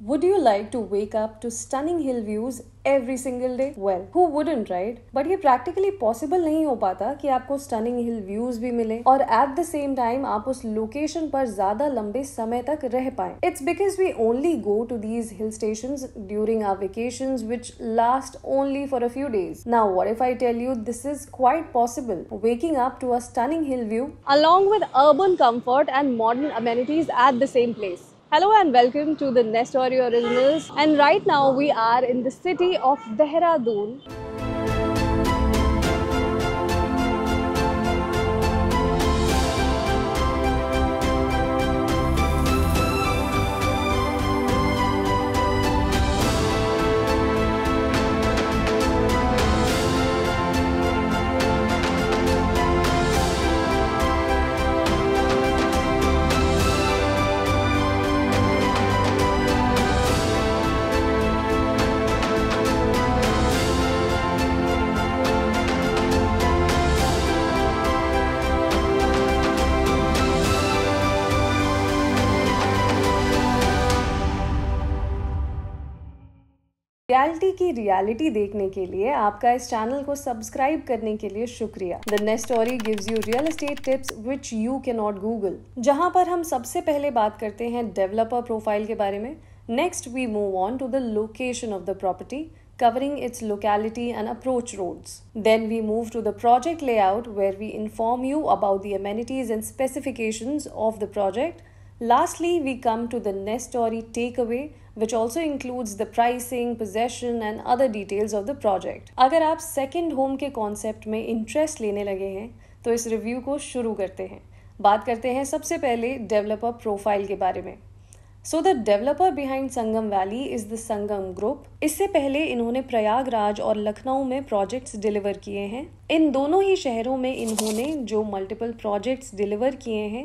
Would you like to wake up to stunning hill views every single day? Well, who wouldn't, right? But ये practically possible नहीं हो पाता कि आपको stunning hill views भी मिले और at the same time आप उस location पर ज़्यादा लंबे समय तक रह पाए It's because we only go to these hill stations during our vacations which last only for a few days. Now what if I tell you this is quite possible? Waking up to a stunning hill view along with urban comfort and modern amenities at the same place. Hello and welcome to the Nest Originals and right now we are in the city of Dehradun. Reality की reality देखने के लिए आपका इस channel को subscribe करने के लिए शुक्रिया the next story gives you real estate tips which you can not Google जहां पर हम सबसे पहले बात करते हैं डेवलपर प्रोफाइल के बारे में next we move on to the location of the property covering its locality and approach roads. Then we move to the project layout where we inform you about the amenities and specifications of the project. Lastly, we come to the story takeaway which also includes the pricing, possession and other details of the project. अगर आप second home के concept में interest लेने लगे हैं तो इस review को शुरू करते हैं बात करते हैं सबसे पहले developer profile के बारे में so the developer behind Sangam Valley is the Sangam Group इससे पहले इन्होंने प्रयागराज और लखनऊ में प्रोजेक्ट्स डिलीवर किए हैं इन दोनों ही शहरों में इन्होंने जो मल्टीपल प्रोजेक्ट्स डिलीवर किए हैं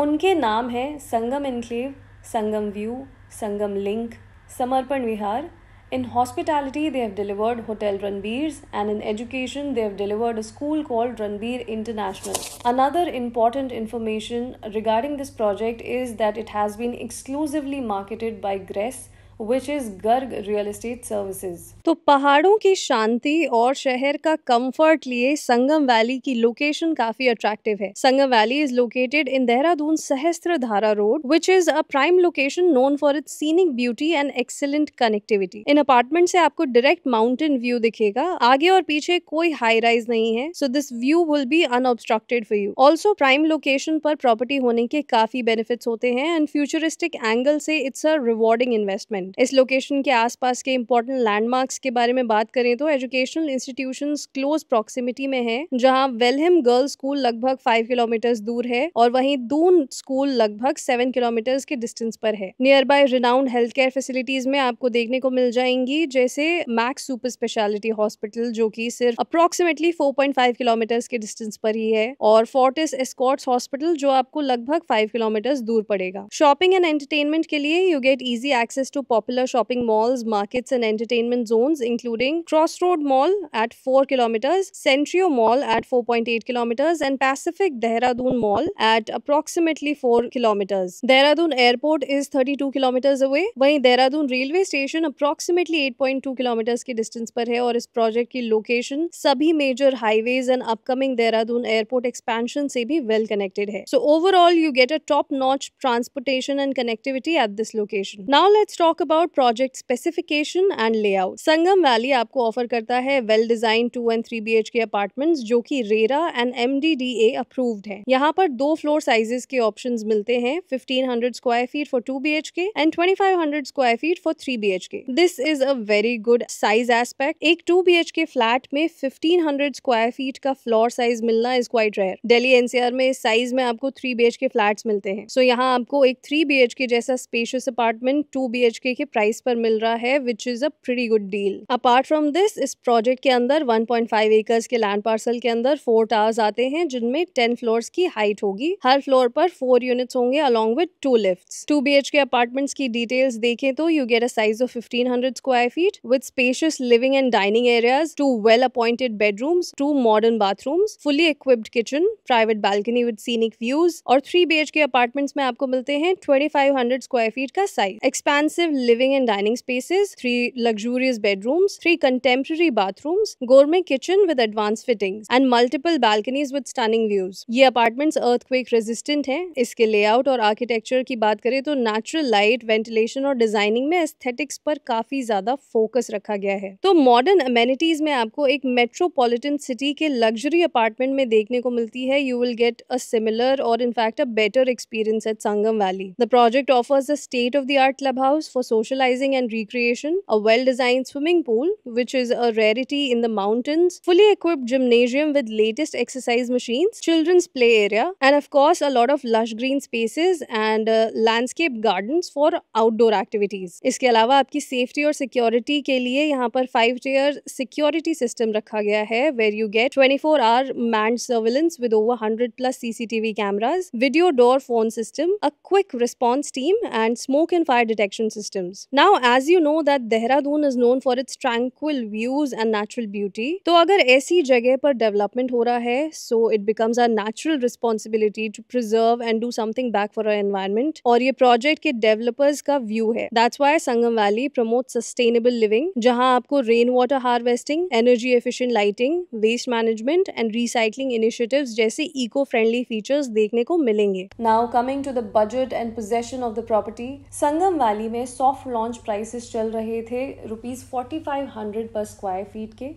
उनके नाम हैं Sangam Enclave Sangam View Sangam Link, Samarpan Vihar. In hospitality, they have delivered Hotel Ranbir's, and in education, they have delivered a school called Ranbir International. Another important information regarding this project is that it has been exclusively marketed by Gress, which is Garg real estate services तो पहाड़ों की शांति और शहर का comfort लिए Sangam Valley की location काफी अट्रैक्टिव है Sangam Valley is located in Dehradun Sahastradhara road which is a prime location known for its scenic beauty and excellent connectivity इन अपार्टमेंट से आपको डायरेक्ट माउंटेन व्यू दिखेगा आगे और पीछे कोई हाई राइज नहीं है so this view will be unobstructed for you also prime location पर प्रॉपर्टी होने के काफी बेनिफिट होते हैं एंड फ्यूचरिस्टिक एंगल से it's a rewarding investment location इस लोकेशन के आसपास के इम्पोर्टेंट लैंडमार्क्स के बारे में बात करें तो एजुकेशनल इंस्टीट्यूशन क्लोज प्रॉक्सिमिटी में है जहाँ वेलहम गर्ल्स स्कूल लगभग फाइव किलोमीटर दूर है और वहीं दून स्कूल लगभग सेवन किलोमीटर के डिस्टेंस पर है near by renowned health care facilities में आपको देखने को मिल जाएंगी जैसे मैक्स सुपर स्पेशलिटी हॉस्पिटल जो कि सिर्फ अप्रोक्सीमेटली 4.5 किलोमीटर के डिस्टेंस पर ही है और फोर्टिस एस्कॉट्स हॉस्पिटल जो आपको लगभग 5 किलोमीटर दूर पड़ेगा शॉपिंग एंड एंटरटेनमेंट के लिए you get easy access to popular shopping malls, markets and entertainment zones including Crossroad Mall at 4 km, Centrio Mall at 4.8 km and Pacific Dehradun Mall at approximately 4 km. Dehradun Airport is 32 km away, while Dehradun Railway Station approximately 8.2 km ke distance per hai aur is project ki location sabhi major highways and upcoming Dehradun Airport expansion se bhi well connected hai. So overall you get a top-notch transportation and connectivity at this location. Now let's talk about project specification and layout. Sangam Valley आपको offer करता है well designed two and three B K apartment जो की RERA and M D D A approved है यहाँ पर दो floor sizes के ऑप्शन मिलते हैं fifteen hundred square feet for two B H K and hundred square feet for three B H K this is a very good size aspect एक two B H K flat में fifteen hundred square feet का floor size मिलना is quite rare Delhi NCR में इस size में आपको three B H K flat मिलते हैं सो so, यहाँ आपको एक थ्री बी एच के जैसा spacious apartment two B H K के प्राइस पर मिल रहा है which is a pretty good deal apart from this इस प्रोजेक्ट के अंदर 1.5 एकर्स के लैंड पार्सल के अंदर फोर टावर्स आते हैं जिनमें 10 फ्लोर्स की हाइट होगी हर फ्लोर पर फोर यूनिट्स होंगे along with two lift two B K apartments की डिटेल्स देखें तो you get a size of fifteen hundred square feet with spacious living and dining areas two well appointed bedrooms two modern bathrooms fully equipped kitchen private balcony with scenic views और three B K apartments में आपको मिलते हैं twenty five hundred square feet का size expensive living and dining spaces three luxurious bedrooms, three contemporary bathrooms, gourmet kitchen with advanced fittings, and multiple balconies with stunning views. ये apartments earthquake resistant हैं इसके layout और architecture की बात करें तो natural light ventilation और designing में एस्थेटिक्स पर काफी ज्यादा फोकस रखा गया है तो मॉडर्न अमेनिटीज में आपको एक मेट्रोपोलिटन सिटी के लग्जरी अपार्टमेंट में देखने को मिलती है you will get a similar और in fact a better experience at Sangam Valley the project offers a state of the art club house for socializing and recreation, a well designed swimming pool, which is a rarity in the mountains, fully equipped gymnasium with latest exercise machines, children's play area, and of course, a lot of lush green spaces and uh, landscape gardens for outdoor activities. इसके अलावा आपकी safety और security के लिए यहाँ पर five-tier security system रखा गया है where you get 24 hour manned surveillance with over 100-plus CCTV cameras, video door phone system, a quick response team, and smoke and fire detection system. Tourism now as you know that Dehradun is known for its tranquil views and natural beauty तो अगर ऐसी जगह पर development हो रहा है so it becomes our natural responsibility to preserve and do something back for our environment और ये प्रोजेक्ट के डेवलपर्स का व्यू है that's why Sangam Valley promote sustainable living जहाँ आपको rain water harvesting energy efficient lighting waste management and recycling initiatives जैसे eco friendly features देखने को मिलेंगे now coming to the budget and possession of the property Sangam Valley में soft launch prices चल रहे थे rupees forty five hundred per square feet के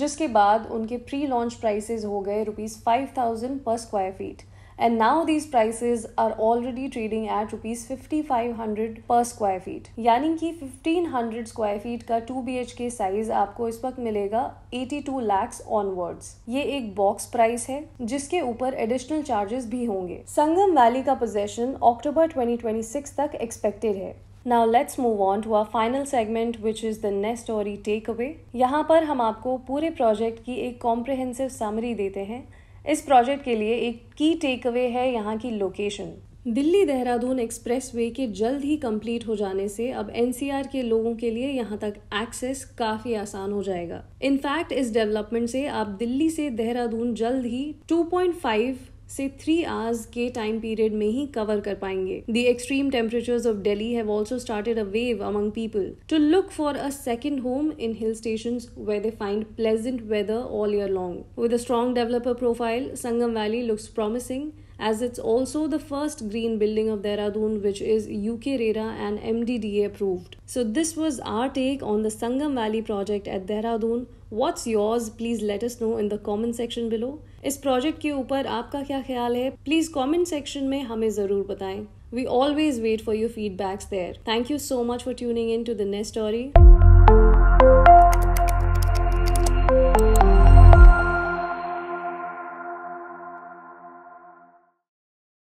जिसके बाद उनके प्री लॉन्च प्राइसेस हो गए rupees five thousand per square feet and now these now are already trading at rupees fifty five hundred per square feet यानी कि fifteen hundred square feet का two B H K size आपको इस वक्त मिलेगा eighty two lakhs onwards ये एक box price है जिसके ऊपर एडिशनल चार्जेस भी होंगे संगम वैली का possession October twenty twenty six तक एक्सपेक्टेड है now let's move on to our final segment which is the next story take away यहाँ पर हम आपको पूरे प्रोजेक्ट की एक कॉम्प्रिहेंसिव समरी देते हैं इस प्रोजेक्ट के लिए एक की टेक अवे है यहाँ की location Delhi Dehradun expressway के जल्द ही कंप्लीट हो जाने से अब एनसीआर के लोगों के लिए यहाँ तक एक्सेस काफी आसान हो जाएगा इनफैक्ट इस डेवलपमेंट से आप दिल्ली से देहरादून जल्द ही 2.5 से थ्री आवर्स के टाइम पीरियड में ही कवर कर पाएंगे the extreme temperatures of Delhi have also started a wave among people to look for a second home in hill station where they find pleasant weather all year long with a strong developer profile Sangam Valley looks promising as it's also the first green building of Dehradun, which is UK RERA and MDDA approved. So, this was our take on the Sangam Valley project at Dehradun. What's yours? Please let us know in the comment section below. इस project के ऊपर आपका क्या ख्याल है please comment section में हमें जरूर बताएं we always wait for your feedbacks there thank you so much for tuning in to the next story